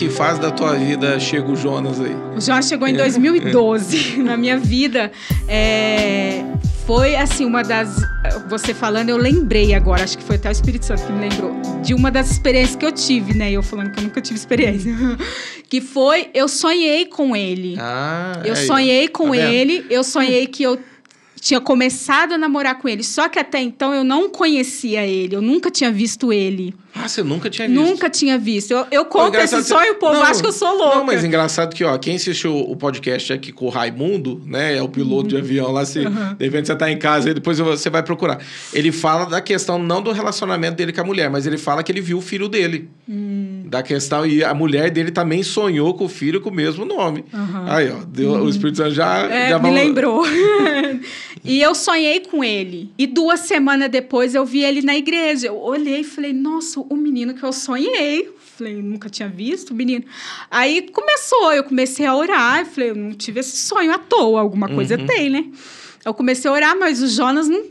Que fase da tua vida chega o Jonas aí? O Jonas chegou em 2012 na minha vida. É, foi assim uma das você falando eu lembrei agora acho que foi até o Espírito Santo que me lembrou de uma das experiências que eu tive né eu falando que eu nunca tive experiência que foi eu sonhei com ele ah, eu é sonhei aí. com tá ele eu sonhei que eu tinha começado a namorar com ele, só que até então eu não conhecia ele, eu nunca tinha visto ele. Ah, você nunca tinha visto? Nunca tinha visto. Eu, eu conto não, esse sonho, o povo acho acha que eu sou louca. Não, mas engraçado que, ó, quem assistiu o podcast aqui com o Raimundo, né, é o piloto uhum. de avião lá, se assim, uhum. de repente você tá em casa e depois você vai procurar. Ele fala da questão, não do relacionamento dele com a mulher, mas ele fala que ele viu o filho dele. Uhum. Da questão, e a mulher dele também sonhou com o filho com o mesmo nome. Aí, ó, deu, o uhum. Espírito Santo já... É, já me lembrou. E eu sonhei com ele. E duas semanas depois eu vi ele na igreja. Eu olhei e falei, nossa, o menino que eu sonhei. Falei, nunca tinha visto o menino. Aí começou, eu comecei a orar. Eu falei, eu não tive esse sonho à toa, alguma coisa uhum. tem, né? Eu comecei a orar, mas o Jonas não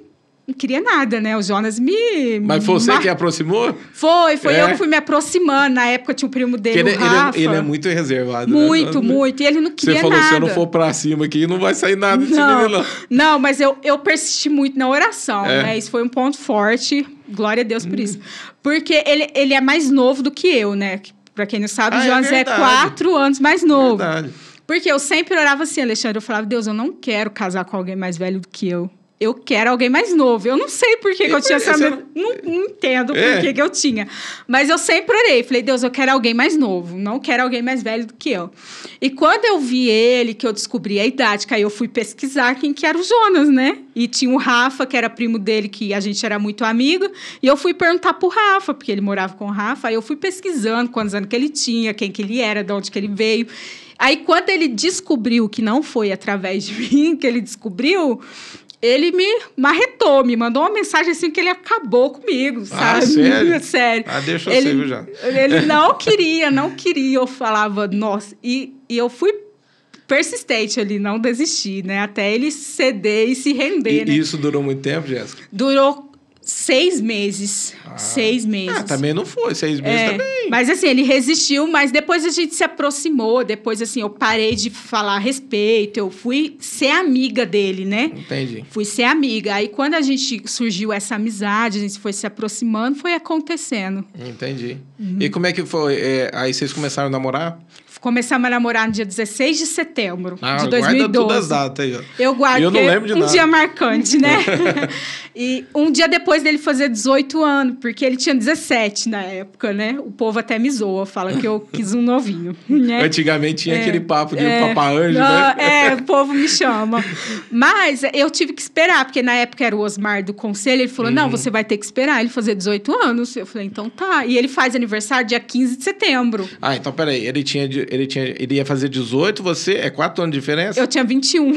não queria nada, né? O Jonas me. Mas foi você mar... que aproximou? Foi, foi é. eu que fui me aproximando. Na época tinha o primo dele. Ele, o Rafa. Ele, é, ele é, é muito reservado. Né? Muito, né? muito. E ele não queria nada. Você falou: nada. se eu não for pra cima aqui, não vai sair nada desse não. menino, não. Não, mas eu, eu persisti muito na oração, é. né? Isso foi um ponto forte. Glória a Deus por hum. isso. Porque ele, ele é mais novo do que eu, né? Pra quem não sabe, ah, o é Jonas é, é, quatro anos mais novo. Verdade. Porque eu sempre orava assim, Alexandre. Eu falava, Deus, eu não quero casar com alguém mais velho do que eu eu quero alguém mais novo. Eu não sei por que, que eu tinha essa. Não... Não, não... entendo é. por que, que eu tinha. Mas eu sempre orei. Falei, Deus, eu quero alguém mais novo. Não quero alguém mais velho do que eu. E quando eu vi ele, que eu descobri a idade, que aí eu fui pesquisar quem que era o Jonas, né? E tinha o Rafa, que era primo dele, que a gente era muito amigo. E eu fui perguntar pro Rafa, porque ele morava com o Rafa. Aí eu fui pesquisando quantos anos que ele tinha, quem que ele era, de onde que ele veio. Aí, quando ele descobriu que não foi através de mim que ele descobriu, ele me marretou, me mandou uma mensagem assim que ele acabou comigo, ah, sabe? Ah, sério? sério. Ah, deixa eu ele, ser, já. Ele não queria, não queria. Eu falava, nossa. E, e eu fui persistente ali, não desisti, né? Até ele ceder e se render, e, né? E isso durou muito tempo, Jéssica? Durou Seis meses. Ah. Seis ah, meses. Ah, também não foi. Seis meses é, também. Mas assim, ele resistiu, mas depois a gente se aproximou. Depois, assim, eu parei de falar a respeito. Eu fui ser amiga dele, né? Entendi. Fui ser amiga. Aí quando a gente surgiu essa amizade, a gente foi se aproximando, foi acontecendo. Entendi. Uhum. E como é que foi? É, aí vocês começaram a namorar? Começamos a namorar no dia 16 de setembro ah, de 2012. Guarda todas as datas aí, ó. Eu guardei eu não lembro de um nada. dia marcante, né? E um dia depois dele fazer 18 anos, porque ele tinha 17 na época, né? O povo até me zoa, fala que eu quis um novinho. Né? Antigamente tinha é, aquele papo de é, Papa Anjo, né? É, o povo me chama. Mas eu tive que esperar, porque na época era o Osmar do conselho, ele falou: não, uhum. você vai ter que esperar ele fazer 18 anos. Eu falei, então tá. E ele faz aniversário dia 15 de setembro. Ah, então peraí, ele tinha. Ele, tinha, ele ia fazer 18, você. É 4 anos de diferença? Eu tinha 21.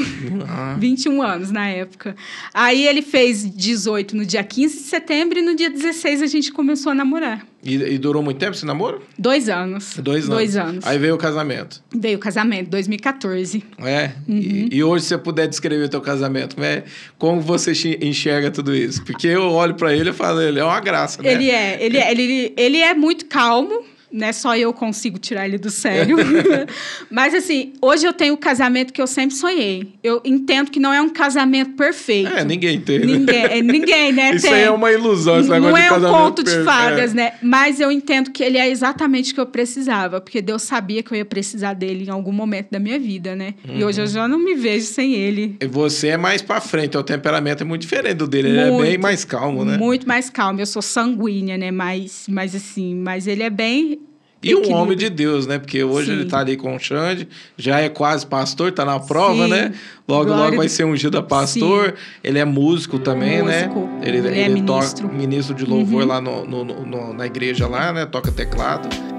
Ah. 21 anos na época. Aí ele fez 18. 18 no dia 15 de setembro e no dia 16 a gente começou a namorar. E, e durou muito tempo esse namoro? Dois anos. Dois anos. Dois anos. Aí veio o casamento. Veio o casamento, 2014. É? Uhum. E, e, hoje, se você puder descrever o teu casamento, né? como você enxerga tudo isso? Porque eu olho para ele e falo, ele é uma graça, né? Ele é. Ele é, ele, ele é muito calmo né? Só eu consigo tirar ele do sério. Mas assim, hoje eu tenho o casamento que eu sempre sonhei. Eu entendo que não é um casamento perfeito. É, ninguém tem. Né? Ninguém, né? É, ninguém, né? Isso tem. aí é uma ilusão, esse negócio Não é um conto de fadas, é. né? Mas eu entendo que ele é exatamente o que eu precisava, porque Deus sabia que eu ia precisar dele em algum momento da minha vida, né? Uhum. E hoje eu uhum. já não me vejo sem ele. E você é mais para frente, o temperamento é muito diferente do dele, muito, ele é bem mais calmo, né? Muito mais calmo. Eu sou sanguínea, né? Mas, mas assim, mas ele é bem e um homem de Deus, né? Porque hoje Sim. ele está ali com o Xande, já é quase pastor, está na prova, né? Sim. né? Logo, Glória logo vai ser ungido a pastor. Sim. Ele é músico também, né? músico. né? Ele, ele, ele é ministro. ministro de louvor uhum. lá no, no, no, na igreja lá, né? Toca teclado.